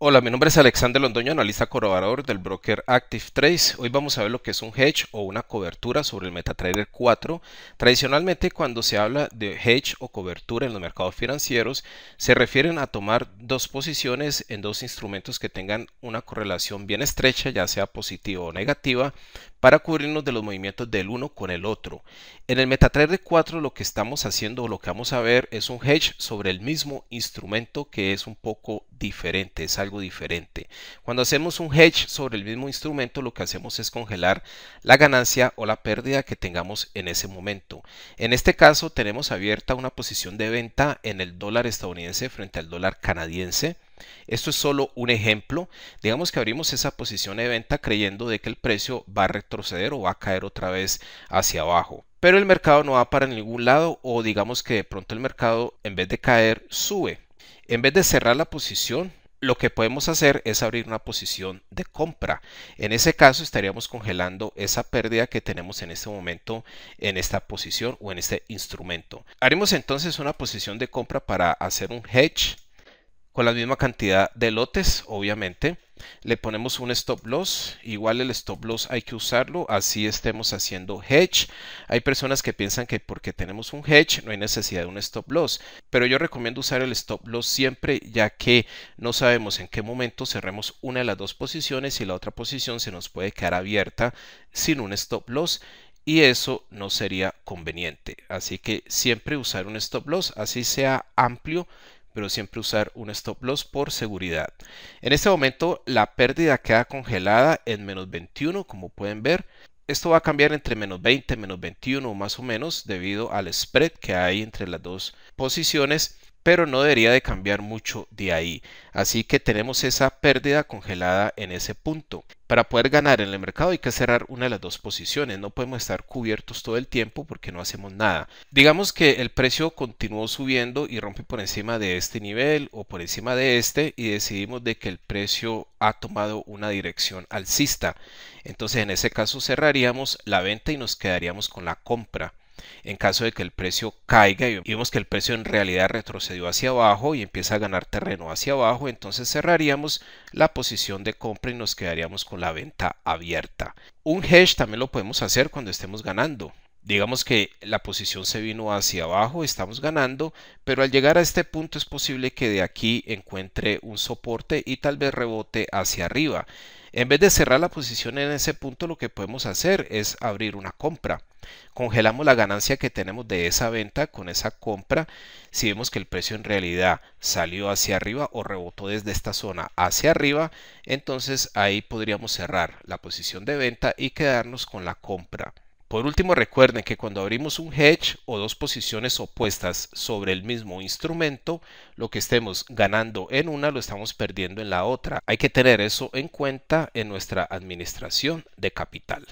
Hola, mi nombre es Alexander Londoño, analista corroborador del broker active ActiveTrace. Hoy vamos a ver lo que es un hedge o una cobertura sobre el MetaTrader 4. Tradicionalmente, cuando se habla de hedge o cobertura en los mercados financieros, se refieren a tomar dos posiciones en dos instrumentos que tengan una correlación bien estrecha, ya sea positiva o negativa, para cubrirnos de los movimientos del uno con el otro. En el MetaTrader 4 lo que estamos haciendo o lo que vamos a ver es un hedge sobre el mismo instrumento que es un poco diferente, diferente. Cuando hacemos un hedge sobre el mismo instrumento, lo que hacemos es congelar la ganancia o la pérdida que tengamos en ese momento. En este caso, tenemos abierta una posición de venta en el dólar estadounidense frente al dólar canadiense. Esto es solo un ejemplo. Digamos que abrimos esa posición de venta creyendo de que el precio va a retroceder o va a caer otra vez hacia abajo. Pero el mercado no va para ningún lado o digamos que de pronto el mercado en vez de caer sube. En vez de cerrar la posición, lo que podemos hacer es abrir una posición de compra. En ese caso estaríamos congelando esa pérdida que tenemos en este momento en esta posición o en este instrumento. Haremos entonces una posición de compra para hacer un hedge con la misma cantidad de lotes, obviamente le ponemos un stop loss, igual el stop loss hay que usarlo, así estemos haciendo hedge. Hay personas que piensan que porque tenemos un hedge no hay necesidad de un stop loss, pero yo recomiendo usar el stop loss siempre ya que no sabemos en qué momento cerremos una de las dos posiciones y la otra posición se nos puede quedar abierta sin un stop loss y eso no sería conveniente. Así que siempre usar un stop loss, así sea amplio pero siempre usar un stop loss por seguridad. En este momento la pérdida queda congelada en menos 21 como pueden ver. Esto va a cambiar entre menos 20, menos 21 más o menos debido al spread que hay entre las dos posiciones pero no debería de cambiar mucho de ahí. Así que tenemos esa pérdida congelada en ese punto. Para poder ganar en el mercado hay que cerrar una de las dos posiciones. No podemos estar cubiertos todo el tiempo porque no hacemos nada. Digamos que el precio continuó subiendo y rompe por encima de este nivel o por encima de este y decidimos de que el precio ha tomado una dirección alcista. Entonces en ese caso cerraríamos la venta y nos quedaríamos con la compra en caso de que el precio caiga y vemos que el precio en realidad retrocedió hacia abajo y empieza a ganar terreno hacia abajo, entonces cerraríamos la posición de compra y nos quedaríamos con la venta abierta. Un hedge también lo podemos hacer cuando estemos ganando. Digamos que la posición se vino hacia abajo, estamos ganando, pero al llegar a este punto es posible que de aquí encuentre un soporte y tal vez rebote hacia arriba. En vez de cerrar la posición en ese punto, lo que podemos hacer es abrir una compra. Congelamos la ganancia que tenemos de esa venta con esa compra si vemos que el precio en realidad salió hacia arriba o rebotó desde esta zona hacia arriba, entonces ahí podríamos cerrar la posición de venta y quedarnos con la compra. Por último, recuerden que cuando abrimos un hedge o dos posiciones opuestas sobre el mismo instrumento, lo que estemos ganando en una lo estamos perdiendo en la otra. Hay que tener eso en cuenta en nuestra administración de capital.